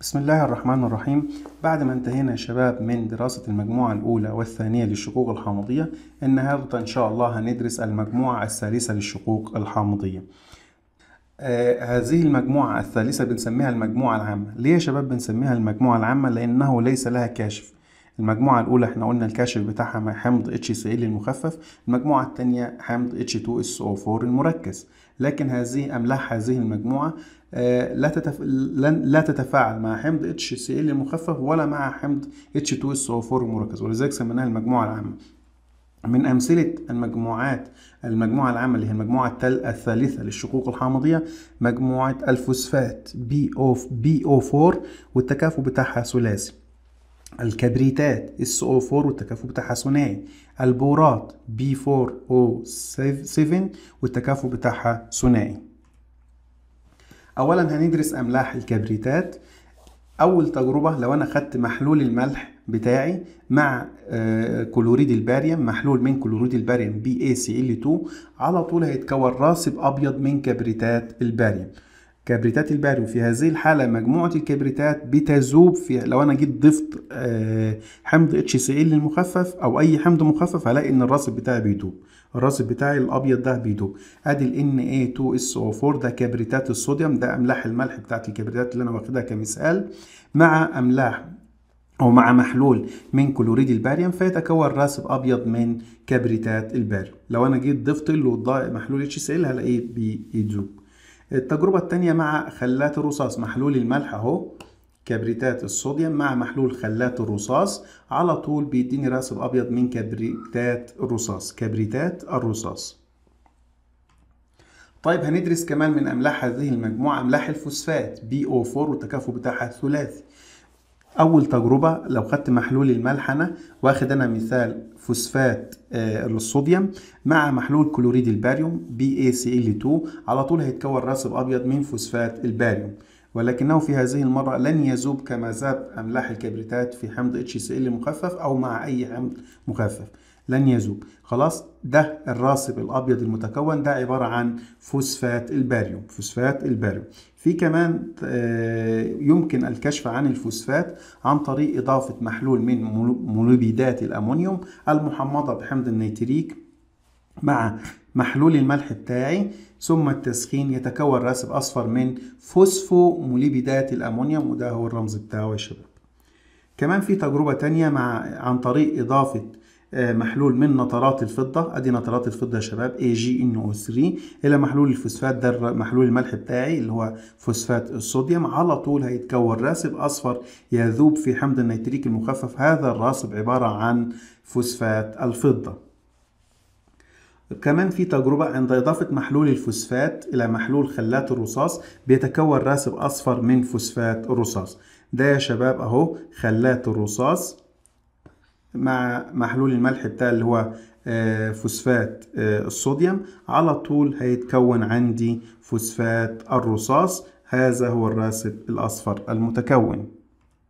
بسم الله الرحمن الرحيم بعد ما انتهينا يا شباب من دراسة المجموعة الأولى والثانية للشقوق الحامضية النهاردة إن شاء الله هندرس المجموعة الثالثة للشقوق الحامضية آه هذه المجموعة الثالثة بنسميها المجموعة العامة ليه يا شباب بنسميها المجموعة العامة لأنه ليس لها كاشف المجموعة الأولى احنا قلنا الكاشف بتاعها حمض HCl المخفف المجموعة الثانية حمض H2SO4 المركز لكن هذه أملاح هذه المجموعة آه، لا تتف... لا تتفاعل مع حمض HCl المخفف ولا مع حمض H2SO4 المركز ولذلك سميناها المجموعة العامة من أمثلة المجموعات المجموعة العامة اللي هي المجموعة الثالثة للشقوق الحامضية مجموعة الفوسفات بي BO4 والتكافؤ بتاعها ثلاثي الكبريتات SO4 والتكافؤ بتاعها ثنائي البورات B4O7 والتكافؤ بتاعها ثنائي اولا هندرس املاح الكبريتات اول تجربه لو انا خدت محلول الملح بتاعي مع آه، كلوريد الباريوم محلول من كلوريد الباريوم BaCl2 إيه على طول هيتكون راسب ابيض من كبريتات الباريوم كبريتات الباريوم في هذه الحالة مجموعة الكبريتات بتذوب في لو أنا جيت ضفت آه، حمض اتش سي ال المخفف أو أي حمض مخفف هلاقي إن الراصد بتاعي بيدوب الراصد بتاعي الأبيض ده بيدوب أدي ال Na2SO4 ده كبريتات الصوديوم ده أملاح الملح بتاعت الكبريتات اللي أنا واخدها كمثال مع أملاح أو مع محلول من كلوريد الباريوم فيتكون راسب أبيض من كبريتات الباريوم لو أنا جيت ضفت له محلول اتش سي ال هلاقيه بيدوب التجربة الثانية مع خلات الرصاص محلول الملح اهو كبريتات الصوديوم مع محلول خلات الرصاص على طول بيديني راسب ابيض من كبريتات الرصاص كبريتات الرصاص طيب هندرس كمان من املاح هذه المجموعه املاح الفوسفات بي او 4 والتكافؤ بتاعها الثلاثي اول تجربه لو خدت محلول الملحنه واخد انا مثال فوسفات آه، الصوديوم مع محلول كلوريد الباريوم بي اي سي ال 2 على طول هيتكون راسب ابيض من فوسفات الباريوم ولكنه في هذه المرة لن يذوب كما ذاب أملاح الكبريتات في حمض HCl مخفف أو مع أي حمض مخفف لن يذوب خلاص ده الراسب الابيض المتكون ده عباره عن فوسفات الباريوم فوسفات الباريوم في كمان آه، يمكن الكشف عن الفوسفات عن طريق اضافه محلول من مولبيدات الامونيوم المحمضه بحمض النيتريك مع محلول الملح بتاعي ثم التسخين يتكون راسب اصفر من فوسفوموليبيدات الامونيوم وده هو الرمز بتاعه يا شباب كمان في تجربة تانية مع عن طريق إضافة آه، محلول من نترات الفضة ادي نترات الفضة يا شباب AgNO3 الى محلول الفوسفات ده محلول الملح بتاعي اللي هو فوسفات الصوديوم على طول هيتكون راسب اصفر يذوب في حمض النيتريك المخفف هذا الراسب عبارة عن فوسفات الفضة كمان في تجربة عند إضافة محلول الفوسفات إلى محلول خلات الرصاص بيتكون راسب أصفر من فوسفات الرصاص ده يا شباب أهو خلات الرصاص مع محلول الملح بتاع اللي هو آه، فوسفات آه، الصوديوم على طول هيتكون عندي فوسفات الرصاص هذا هو الراسب الأصفر المتكون